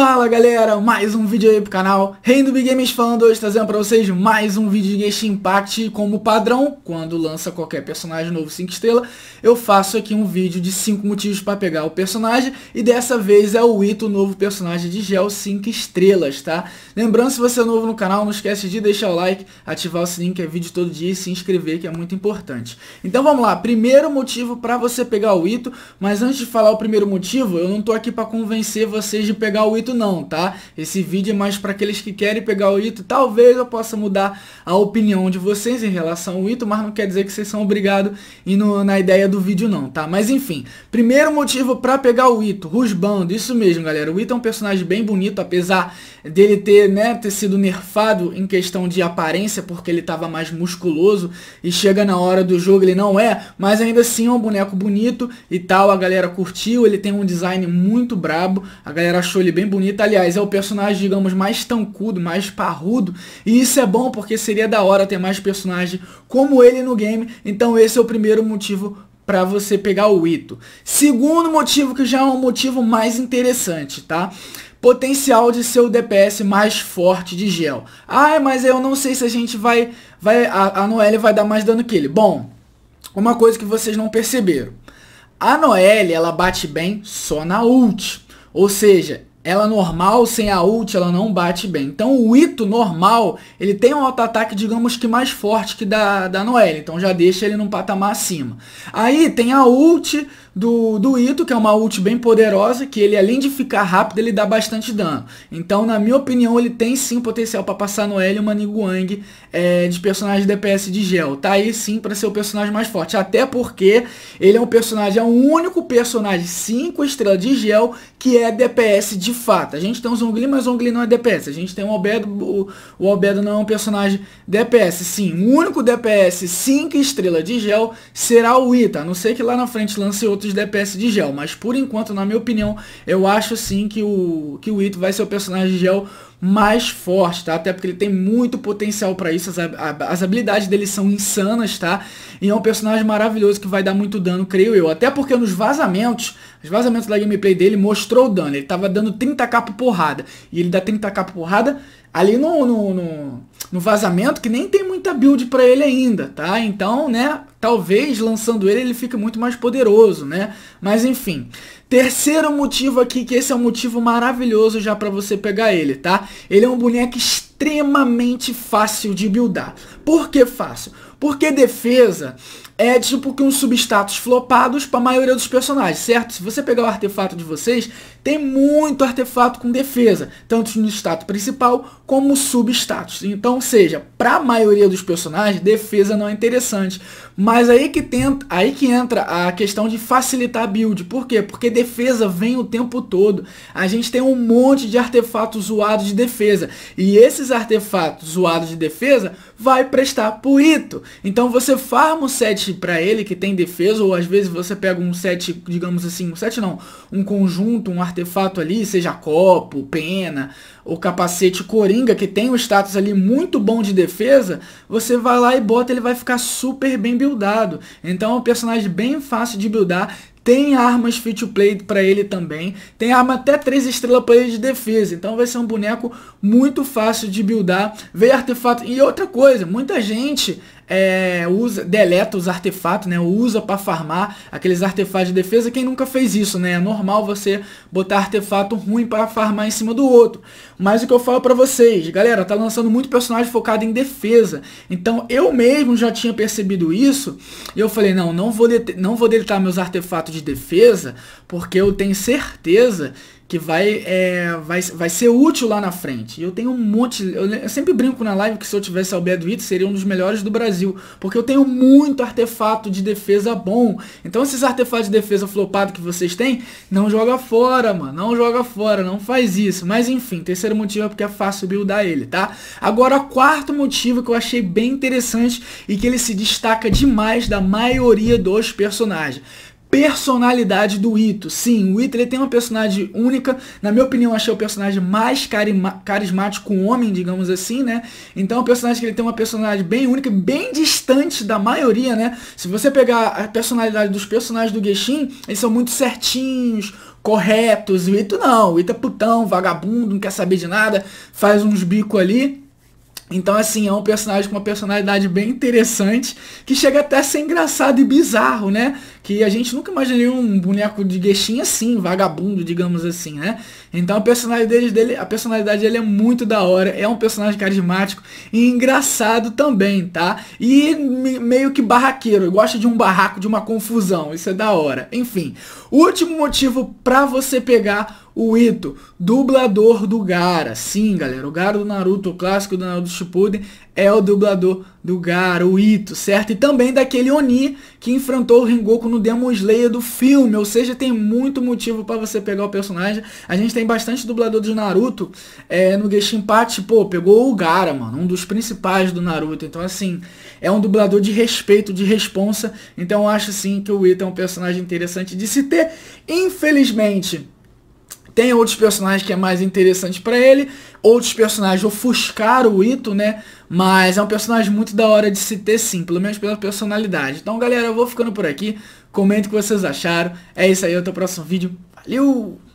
Fala galera, mais um vídeo aí pro canal Rei do Big Games falando hoje, trazendo pra vocês mais um vídeo de Genshin Impact Como padrão, quando lança qualquer personagem novo 5 estrelas Eu faço aqui um vídeo de 5 motivos pra pegar o personagem E dessa vez é o Ito, o novo personagem de Gel 5 estrelas, tá? Lembrando, se você é novo no canal, não esquece de deixar o like Ativar o sininho que é vídeo todo dia e se inscrever que é muito importante Então vamos lá, primeiro motivo pra você pegar o Ito Mas antes de falar o primeiro motivo, eu não tô aqui pra convencer vocês de pegar o Ito não, tá? Esse vídeo é mais para aqueles que querem pegar o Ito. Talvez eu possa mudar a opinião de vocês em relação ao Ito, mas não quer dizer que vocês são obrigados e na ideia do vídeo não, tá? Mas enfim, primeiro motivo para pegar o Ito, Rusbando, isso mesmo, galera. O Ito é um personagem bem bonito, apesar dele ter, né, ter sido nerfado em questão de aparência, porque ele tava mais musculoso e chega na hora do jogo ele não é, mas ainda assim é um boneco bonito e tal, a galera curtiu, ele tem um design muito brabo, a galera achou ele bem bonita. Aliás, é o personagem, digamos, mais tancudo, mais parrudo. E isso é bom porque seria da hora ter mais personagem como ele no game. Então esse é o primeiro motivo para você pegar o Ito. Segundo motivo, que já é um motivo mais interessante, tá? Potencial de ser o DPS mais forte de gel. Ah, mas eu não sei se a gente vai... vai a, a Noelle vai dar mais dano que ele. Bom, uma coisa que vocês não perceberam. A Noelle, ela bate bem só na ult. Ou seja, ela normal, sem a ult, ela não bate bem. Então o Ito normal, ele tem um auto-ataque, digamos que mais forte que da, da Noelle. Então já deixa ele num patamar acima. Aí tem a ult, do, do Ito, que é uma ult bem poderosa, que ele além de ficar rápido, ele dá bastante dano. Então, na minha opinião, ele tem sim potencial para passar no L uma Niguang é, de personagem DPS de gel. Tá aí sim para ser o personagem mais forte. Até porque ele é um personagem, é o único personagem 5 estrelas de gel que é DPS de fato. A gente tem o Zongli, mas o Zongli não é DPS. A gente tem o Albedo, o, o Albedo não é um personagem DPS. Sim, o único DPS 5 estrelas de gel será o Ita. A não ser que lá na frente lance outro outros DPS de gel. Mas por enquanto, na minha opinião, eu acho sim que o, que o Ito vai ser o personagem de gel mais forte, tá? Até porque ele tem muito potencial para isso, as, as, habilidades dele são insanas, tá? E é um personagem maravilhoso que vai dar muito dano, creio eu. Até porque nos vazamentos, os vazamentos da gameplay dele mostrou o dano. Ele tava dando 30k por porrada. E ele dá 30k por porrada ali no, no, no, no vazamento, que nem tem muita build pra ele ainda, tá? Então, né, Talvez lançando ele ele fique muito mais poderoso, né? Mas enfim. Terceiro motivo aqui, que esse é um motivo maravilhoso já para você pegar ele, tá? Ele é um boneco extremamente fácil de buildar. Por que fácil? Porque defesa é tipo que uns substatos flopados para a maioria dos personagens, certo? Se você pegar o artefato de vocês, tem muito artefato com defesa, tanto no status principal como substatus. Então, seja, para a maioria dos personagens, defesa não é interessante. Mas aí que, tenta, aí que entra a questão de facilitar a build. Por quê? Porque defesa vem o tempo todo. A gente tem um monte de artefatos zoados de defesa. E esses artefatos zoados de defesa vai para prestar Ito. Então você farma o set para ele que tem defesa, ou às vezes você pega um set, digamos assim, um set não, um conjunto, um artefato ali, seja copo, pena, ou capacete coringa, que tem um status ali muito bom de defesa, você vai lá e bota, ele vai ficar super bem buildado. Então é um personagem bem fácil de buildar, tem armas free to play para ele também. Tem arma até 3 estrelas para ele de defesa. Então vai ser um boneco muito fácil de buildar. Veio artefato. E outra coisa, muita gente é, usa, deleta os artefatos, né? Usa para farmar aqueles artefatos de defesa. Quem nunca fez isso, né? É normal você botar artefato ruim para farmar em cima do outro. Mas o que eu falo para vocês, galera, tá lançando muito personagem focado em defesa. Então eu mesmo já tinha percebido isso. E eu falei, não, não vou, não vou deletar meus artefatos de defesa, porque eu tenho certeza que vai, é, vai, vai ser útil lá na frente. Eu tenho um monte, eu, eu sempre brinco na live que se eu tivesse Albedo seria um dos melhores do Brasil, porque eu tenho muito artefato de defesa bom. Então esses artefatos de defesa flopado que vocês têm, não joga fora, mano, não joga fora, não faz isso. Mas enfim, terceiro motivo é porque é fácil buildar ele, tá? Agora, quarto motivo que eu achei bem interessante e que ele se destaca demais da maioria dos personagens personalidade do Ito. Sim, o Ito ele tem uma personalidade única. Na minha opinião, achei o personagem mais carima, carismático homem, digamos assim, né? Então, o é personagem que ele tem uma personalidade bem única, bem distante da maioria, né? Se você pegar a personalidade dos personagens do Geshin, eles são muito certinhos, corretos. O Ito não. O Ito é putão, vagabundo, não quer saber de nada, faz uns bico ali. Então, assim, é um personagem com uma personalidade bem interessante, que chega até a ser engraçado e bizarro, né? Que a gente nunca imaginaria um boneco de gueixinha assim, vagabundo, digamos assim, né? Então a personalidade dele, a personalidade dele é muito da hora, é um personagem carismático e engraçado também, tá? E meio que barraqueiro, gosta de um barraco, de uma confusão, isso é da hora. Enfim, último motivo para você pegar o Ito, dublador do Gara. Sim, galera, o Gara do Naruto, o clássico do Naruto Shippuden, é o dublador do Garo, o Ito, certo? E também daquele Oni que enfrentou o Rengoku no Demon Slayer do filme, ou seja, tem muito motivo para você pegar o personagem. A gente tem bastante dublador de Naruto é, no Geshinpachi, pô, pegou o Gara, mano, um dos principais do Naruto. Então, assim, é um dublador de respeito, de responsa. Então, eu acho, sim, que o Ito é um personagem interessante de se ter. Infelizmente, tem outros personagens que é mais interessante para ele, outros personagens ofuscaram o Ito, né? Mas é um personagem muito da hora de se ter sim, pelo menos pela personalidade. Então, galera, eu vou ficando por aqui. Comenta o que vocês acharam. É isso aí, até o próximo vídeo. Valeu!